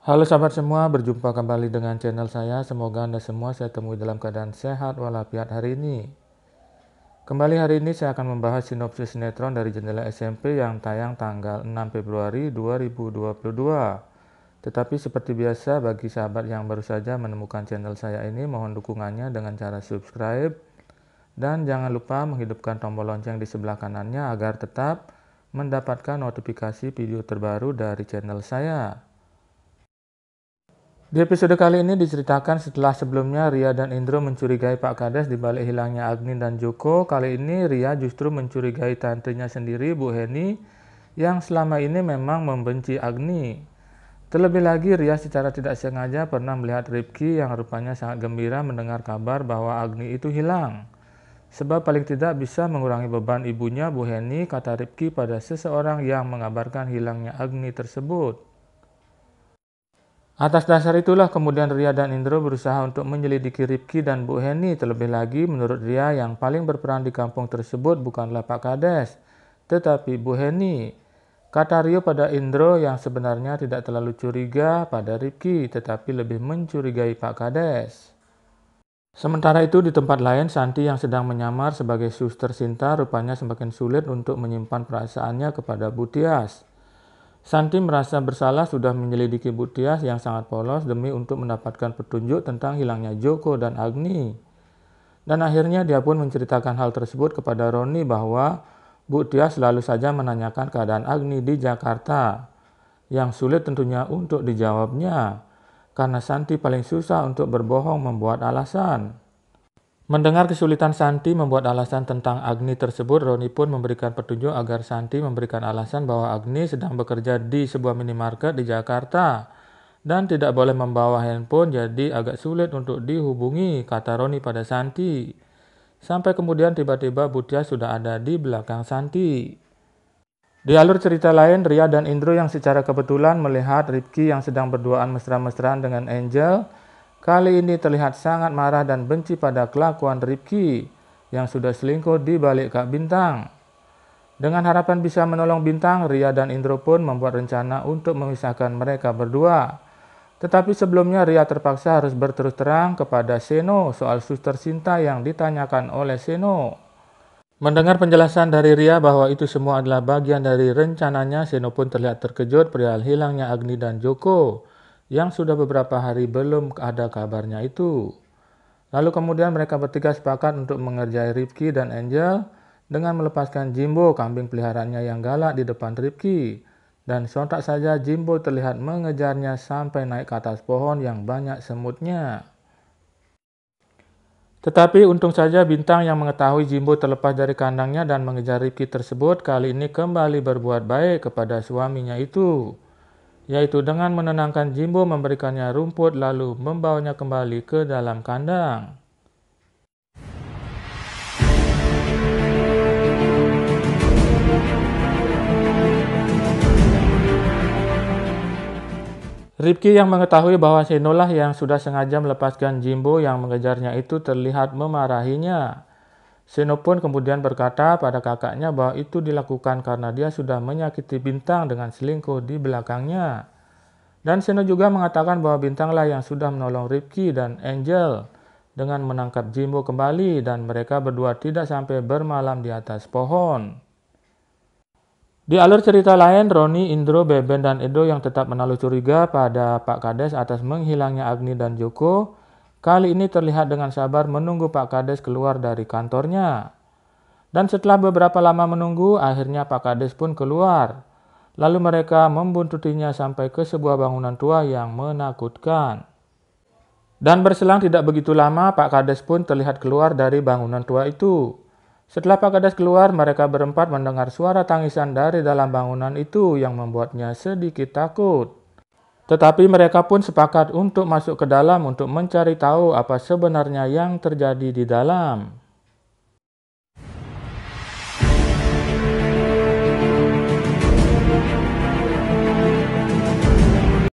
Halo sahabat semua, berjumpa kembali dengan channel saya. Semoga Anda semua saya temui dalam keadaan sehat walafiat hari ini. Kembali hari ini saya akan membahas sinopsis sinetron dari jendela SMP yang tayang tanggal 6 Februari 2022. Tetapi seperti biasa bagi sahabat yang baru saja menemukan channel saya ini mohon dukungannya dengan cara subscribe dan jangan lupa menghidupkan tombol lonceng di sebelah kanannya agar tetap mendapatkan notifikasi video terbaru dari channel saya. Di episode kali ini diceritakan setelah sebelumnya Ria dan Indro mencurigai Pak Kades di balik hilangnya Agni dan Joko, kali ini Ria justru mencurigai tantenya sendiri Bu Heni yang selama ini memang membenci Agni. Terlebih lagi Ria secara tidak sengaja pernah melihat Ripki yang rupanya sangat gembira mendengar kabar bahwa Agni itu hilang. Sebab paling tidak bisa mengurangi beban ibunya Bu Heni kata Ripki pada seseorang yang mengabarkan hilangnya Agni tersebut. Atas dasar itulah kemudian Ria dan Indro berusaha untuk menyelidiki Ripki dan Bu Heni. Terlebih lagi menurut Ria yang paling berperan di kampung tersebut bukanlah Pak Kades, tetapi Bu Heni. Kata Rio pada Indro yang sebenarnya tidak terlalu curiga pada Ripki, tetapi lebih mencurigai Pak Kades. Sementara itu di tempat lain Santi yang sedang menyamar sebagai suster Sinta rupanya semakin sulit untuk menyimpan perasaannya kepada Butias. Santi merasa bersalah sudah menyelidiki Butias yang sangat polos demi untuk mendapatkan petunjuk tentang hilangnya Joko dan Agni. Dan akhirnya dia pun menceritakan hal tersebut kepada Roni bahwa Butias selalu saja menanyakan keadaan Agni di Jakarta. Yang sulit tentunya untuk dijawabnya, karena Santi paling susah untuk berbohong membuat alasan. Mendengar kesulitan Santi membuat alasan tentang Agni tersebut, Roni pun memberikan petunjuk agar Santi memberikan alasan bahwa Agni sedang bekerja di sebuah minimarket di Jakarta dan tidak boleh membawa handphone jadi agak sulit untuk dihubungi, kata Roni pada Santi. Sampai kemudian tiba-tiba Butia sudah ada di belakang Santi. Di alur cerita lain, Ria dan Indro yang secara kebetulan melihat Ripki yang sedang berduaan mesra-mesraan dengan Angel, Kali ini terlihat sangat marah dan benci pada kelakuan Ripki yang sudah selingkuh di balik Kak Bintang. Dengan harapan bisa menolong Bintang, Ria dan Indro pun membuat rencana untuk memisahkan mereka berdua. Tetapi sebelumnya Ria terpaksa harus berterus terang kepada Seno soal suster Sinta yang ditanyakan oleh Seno. Mendengar penjelasan dari Ria bahwa itu semua adalah bagian dari rencananya, Seno pun terlihat terkejut perihal hilangnya Agni dan Joko yang sudah beberapa hari belum ada kabarnya itu. Lalu kemudian mereka bertiga sepakat untuk mengerjai Ripki dan Angel dengan melepaskan Jimbo kambing peliharaannya yang galak di depan Ripki. Dan sontak saja Jimbo terlihat mengejarnya sampai naik ke atas pohon yang banyak semutnya. Tetapi untung saja Bintang yang mengetahui Jimbo terlepas dari kandangnya dan mengejar Ripki tersebut kali ini kembali berbuat baik kepada suaminya itu yaitu dengan menenangkan Jimbo memberikannya rumput lalu membawanya kembali ke dalam kandang. Ripki yang mengetahui bahwa Senolah yang sudah sengaja melepaskan Jimbo yang mengejarnya itu terlihat memarahinya. Seno pun kemudian berkata pada kakaknya bahwa itu dilakukan karena dia sudah menyakiti Bintang dengan selingkuh di belakangnya. Dan Seno juga mengatakan bahwa Bintanglah yang sudah menolong Ripki dan Angel dengan menangkap Jimbo kembali dan mereka berdua tidak sampai bermalam di atas pohon. Di alur cerita lain, Roni, Indro, Beben, dan Edo yang tetap menaruh curiga pada Pak Kades atas menghilangnya Agni dan Joko Kali ini terlihat dengan sabar menunggu Pak Kades keluar dari kantornya. Dan setelah beberapa lama menunggu, akhirnya Pak Kades pun keluar. Lalu mereka membuntutinya sampai ke sebuah bangunan tua yang menakutkan. Dan berselang tidak begitu lama, Pak Kades pun terlihat keluar dari bangunan tua itu. Setelah Pak Kades keluar, mereka berempat mendengar suara tangisan dari dalam bangunan itu yang membuatnya sedikit takut. Tetapi mereka pun sepakat untuk masuk ke dalam untuk mencari tahu apa sebenarnya yang terjadi di dalam.